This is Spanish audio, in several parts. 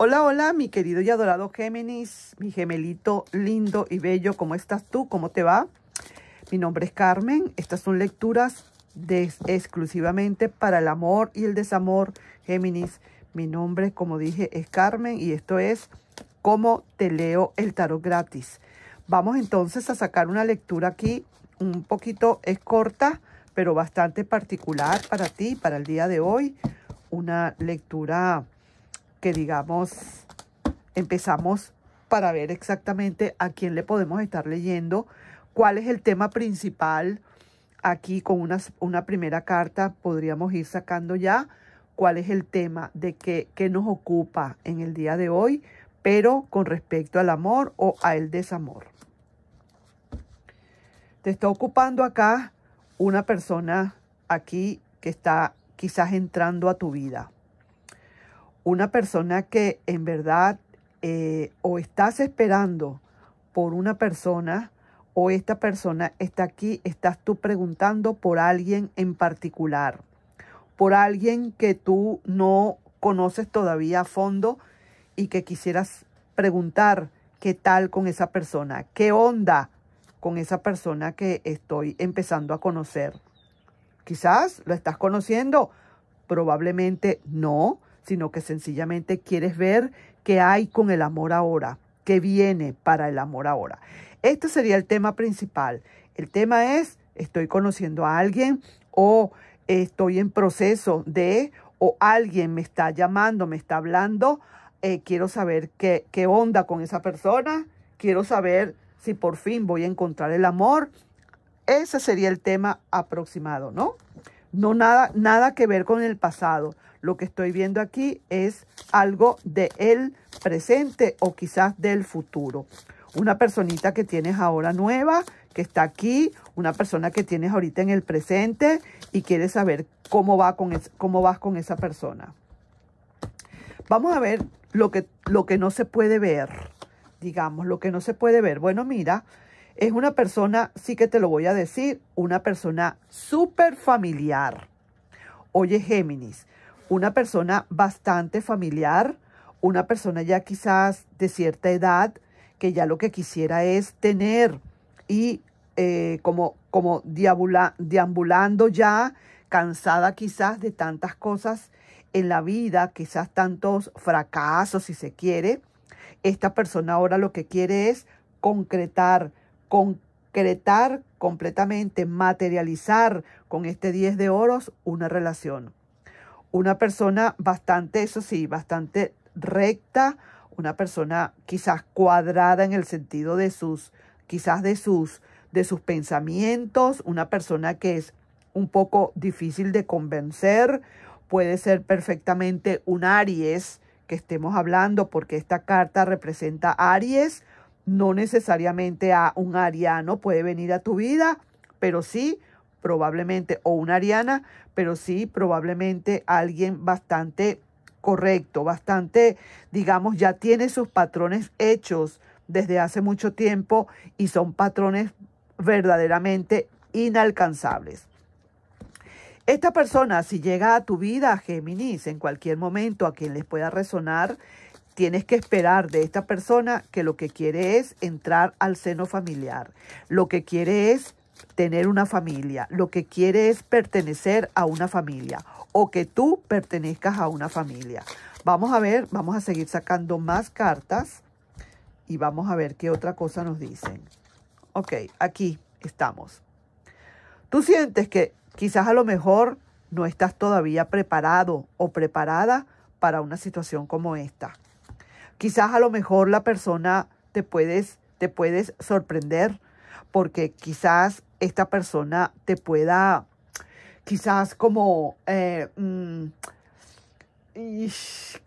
Hola, hola, mi querido y adorado Géminis, mi gemelito lindo y bello, ¿cómo estás tú? ¿Cómo te va? Mi nombre es Carmen, estas son lecturas exclusivamente para el amor y el desamor, Géminis. Mi nombre, como dije, es Carmen y esto es Cómo te leo el tarot gratis. Vamos entonces a sacar una lectura aquí, un poquito, es corta, pero bastante particular para ti, para el día de hoy. Una lectura que digamos empezamos para ver exactamente a quién le podemos estar leyendo, cuál es el tema principal. Aquí con una, una primera carta podríamos ir sacando ya cuál es el tema de qué, qué nos ocupa en el día de hoy, pero con respecto al amor o al desamor. Te está ocupando acá una persona aquí que está quizás entrando a tu vida una persona que en verdad eh, o estás esperando por una persona o esta persona está aquí, estás tú preguntando por alguien en particular, por alguien que tú no conoces todavía a fondo y que quisieras preguntar qué tal con esa persona, qué onda con esa persona que estoy empezando a conocer. Quizás lo estás conociendo, probablemente no, sino que sencillamente quieres ver qué hay con el amor ahora, qué viene para el amor ahora. Este sería el tema principal. El tema es, estoy conociendo a alguien o estoy en proceso de, o alguien me está llamando, me está hablando, eh, quiero saber qué, qué onda con esa persona, quiero saber si por fin voy a encontrar el amor. Ese sería el tema aproximado, ¿no? No nada, nada que ver con el pasado. Lo que estoy viendo aquí es algo del el presente o quizás del futuro. Una personita que tienes ahora nueva, que está aquí, una persona que tienes ahorita en el presente y quieres saber cómo, va con cómo vas con esa persona. Vamos a ver lo que, lo que no se puede ver, digamos, lo que no se puede ver. Bueno, mira, es una persona, sí que te lo voy a decir, una persona súper familiar. Oye, Géminis, una persona bastante familiar, una persona ya quizás de cierta edad, que ya lo que quisiera es tener y eh, como, como deambulando ya, cansada quizás de tantas cosas en la vida, quizás tantos fracasos si se quiere, esta persona ahora lo que quiere es concretar concretar completamente, materializar con este 10 de oros una relación. Una persona bastante, eso sí, bastante recta, una persona quizás cuadrada en el sentido de sus, quizás de sus, de sus pensamientos, una persona que es un poco difícil de convencer, puede ser perfectamente un Aries que estemos hablando porque esta carta representa Aries, no necesariamente a un ariano puede venir a tu vida, pero sí probablemente, o una ariana, pero sí probablemente alguien bastante correcto, bastante, digamos, ya tiene sus patrones hechos desde hace mucho tiempo y son patrones verdaderamente inalcanzables. Esta persona, si llega a tu vida, Géminis, en cualquier momento, a quien les pueda resonar tienes que esperar de esta persona que lo que quiere es entrar al seno familiar, lo que quiere es tener una familia, lo que quiere es pertenecer a una familia o que tú pertenezcas a una familia. Vamos a ver, vamos a seguir sacando más cartas y vamos a ver qué otra cosa nos dicen. Ok, aquí estamos. Tú sientes que quizás a lo mejor no estás todavía preparado o preparada para una situación como esta. Quizás a lo mejor la persona te puedes, te puedes sorprender porque quizás esta persona te pueda, quizás como, eh, mm,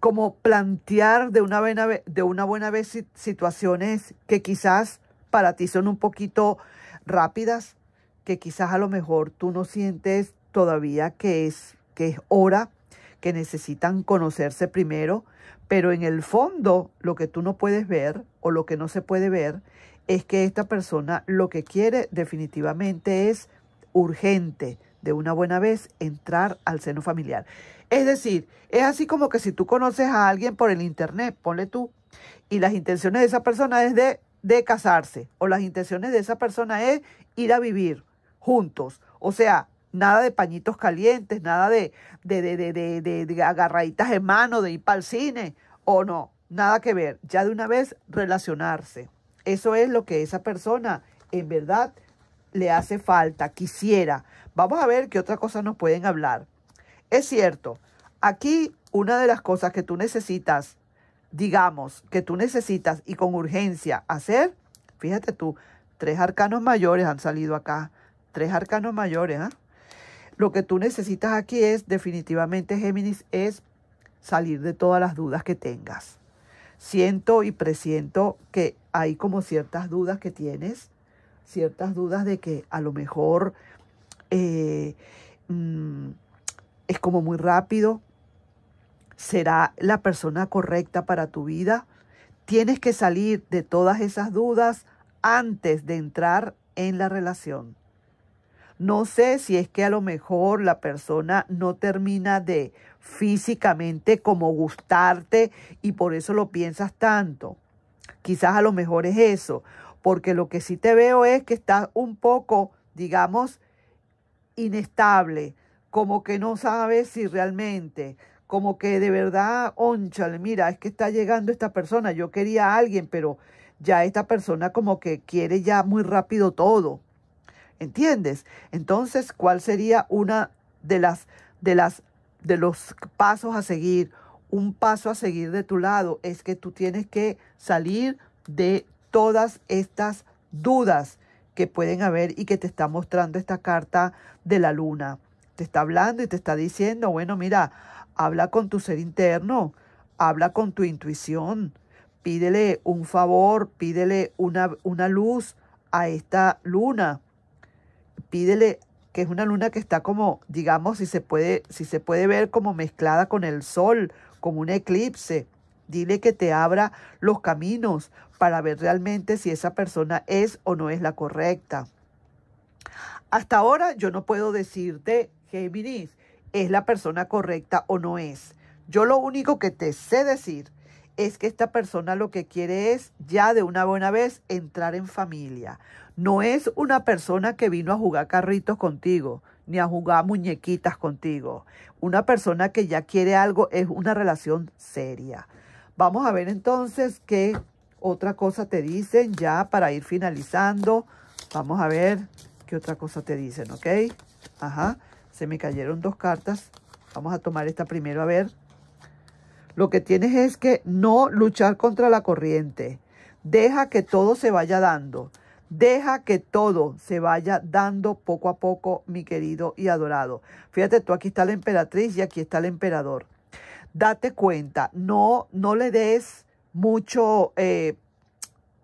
como plantear de una, buena, de una buena vez situaciones que quizás para ti son un poquito rápidas, que quizás a lo mejor tú no sientes todavía que es, que es hora que necesitan conocerse primero, pero en el fondo lo que tú no puedes ver o lo que no se puede ver es que esta persona lo que quiere definitivamente es urgente, de una buena vez, entrar al seno familiar. Es decir, es así como que si tú conoces a alguien por el internet, ponle tú, y las intenciones de esa persona es de, de casarse, o las intenciones de esa persona es ir a vivir juntos. O sea, Nada de pañitos calientes, nada de, de, de, de, agarraditas de mano, de ir para el cine, o no, nada que ver. Ya de una vez relacionarse. Eso es lo que esa persona en verdad le hace falta, quisiera. Vamos a ver qué otra cosa nos pueden hablar. Es cierto, aquí una de las cosas que tú necesitas, digamos, que tú necesitas y con urgencia hacer, fíjate tú, tres arcanos mayores han salido acá, tres arcanos mayores, ¿ah? Lo que tú necesitas aquí es, definitivamente, Géminis, es salir de todas las dudas que tengas. Siento y presiento que hay como ciertas dudas que tienes, ciertas dudas de que a lo mejor eh, mm, es como muy rápido, será la persona correcta para tu vida. Tienes que salir de todas esas dudas antes de entrar en la relación. No sé si es que a lo mejor la persona no termina de físicamente como gustarte y por eso lo piensas tanto. Quizás a lo mejor es eso, porque lo que sí te veo es que estás un poco, digamos, inestable, como que no sabes si realmente, como que de verdad, onchale, mira, es que está llegando esta persona, yo quería a alguien, pero ya esta persona como que quiere ya muy rápido todo. ¿Entiendes? Entonces, ¿cuál sería una de las de las de los pasos a seguir? Un paso a seguir de tu lado es que tú tienes que salir de todas estas dudas que pueden haber y que te está mostrando esta carta de la luna. Te está hablando y te está diciendo, bueno, mira, habla con tu ser interno, habla con tu intuición, pídele un favor, pídele una, una luz a esta luna pídele que es una luna que está como, digamos, si se puede, si se puede ver como mezclada con el sol, como un eclipse. Dile que te abra los caminos para ver realmente si esa persona es o no es la correcta. Hasta ahora yo no puedo decirte, Géminis, es la persona correcta o no es. Yo lo único que te sé decir es que esta persona lo que quiere es ya de una buena vez entrar en familia no es una persona que vino a jugar carritos contigo, ni a jugar muñequitas contigo. Una persona que ya quiere algo es una relación seria. Vamos a ver entonces qué otra cosa te dicen ya para ir finalizando. Vamos a ver qué otra cosa te dicen, ¿ok? Ajá, se me cayeron dos cartas. Vamos a tomar esta primero a ver. Lo que tienes es que no luchar contra la corriente. Deja que todo se vaya dando. Deja que todo se vaya dando poco a poco, mi querido y adorado. Fíjate tú, aquí está la emperatriz y aquí está el emperador. Date cuenta, no, no le des mucho, eh,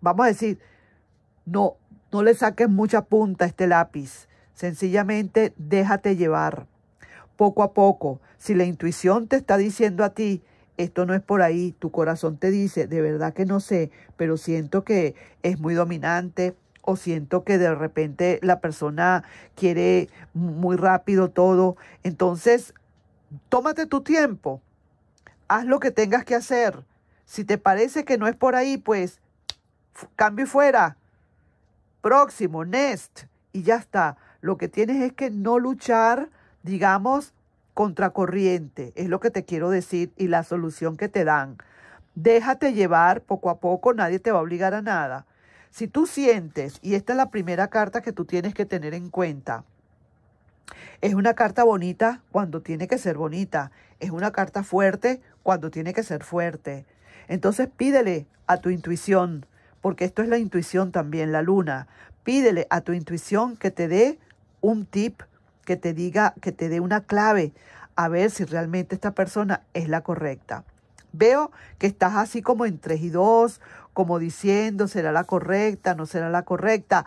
vamos a decir, no, no le saques mucha punta a este lápiz. Sencillamente déjate llevar poco a poco. Si la intuición te está diciendo a ti, esto no es por ahí, tu corazón te dice, de verdad que no sé, pero siento que es muy dominante, o siento que de repente la persona quiere muy rápido todo. Entonces, tómate tu tiempo, haz lo que tengas que hacer. Si te parece que no es por ahí, pues cambio y fuera. Próximo, next. Y ya está. Lo que tienes es que no luchar, digamos, contracorriente. Es lo que te quiero decir y la solución que te dan. Déjate llevar poco a poco, nadie te va a obligar a nada. Si tú sientes, y esta es la primera carta que tú tienes que tener en cuenta, es una carta bonita cuando tiene que ser bonita, es una carta fuerte cuando tiene que ser fuerte. Entonces pídele a tu intuición, porque esto es la intuición también, la luna, pídele a tu intuición que te dé un tip, que te diga, que te dé una clave, a ver si realmente esta persona es la correcta. Veo que estás así como en 3 y 2, como diciendo, será la correcta, no será la correcta.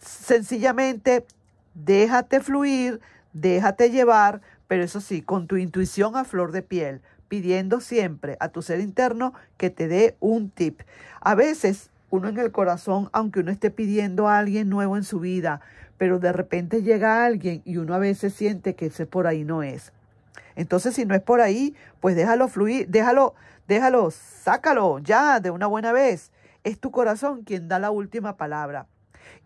Sencillamente, déjate fluir, déjate llevar, pero eso sí, con tu intuición a flor de piel, pidiendo siempre a tu ser interno que te dé un tip. A veces uno en el corazón, aunque uno esté pidiendo a alguien nuevo en su vida, pero de repente llega alguien y uno a veces siente que ese por ahí no es. Entonces, si no es por ahí, pues déjalo fluir, déjalo, Déjalo, sácalo ya de una buena vez. Es tu corazón quien da la última palabra.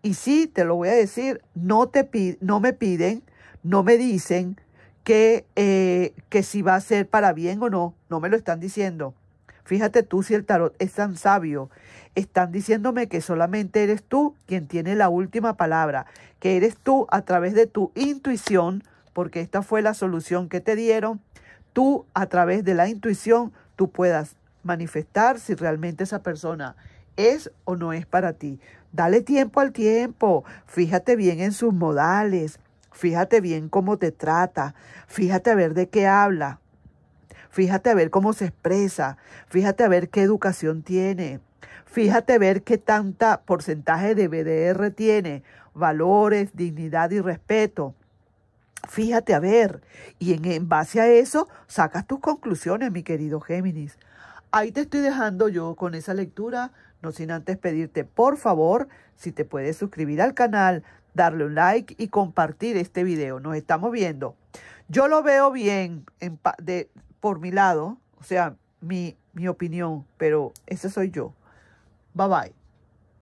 Y sí, te lo voy a decir, no, te no me piden, no me dicen que, eh, que si va a ser para bien o no, no me lo están diciendo. Fíjate tú si el tarot es tan sabio. Están diciéndome que solamente eres tú quien tiene la última palabra, que eres tú a través de tu intuición, porque esta fue la solución que te dieron. Tú a través de la intuición tú puedas manifestar si realmente esa persona es o no es para ti. Dale tiempo al tiempo, fíjate bien en sus modales, fíjate bien cómo te trata, fíjate a ver de qué habla, fíjate a ver cómo se expresa, fíjate a ver qué educación tiene, fíjate a ver qué tanta porcentaje de BDR tiene, valores, dignidad y respeto. Fíjate a ver, y en, base a eso sacas tus conclusiones, mi querido Géminis. Ahí te estoy dejando yo con esa lectura, no sin antes pedirte, por favor, si te puedes suscribir al canal, darle un like y compartir este video. Nos estamos viendo. Yo lo veo bien por mi lado, o sea, mi, mi opinión, pero ese soy yo. Bye bye.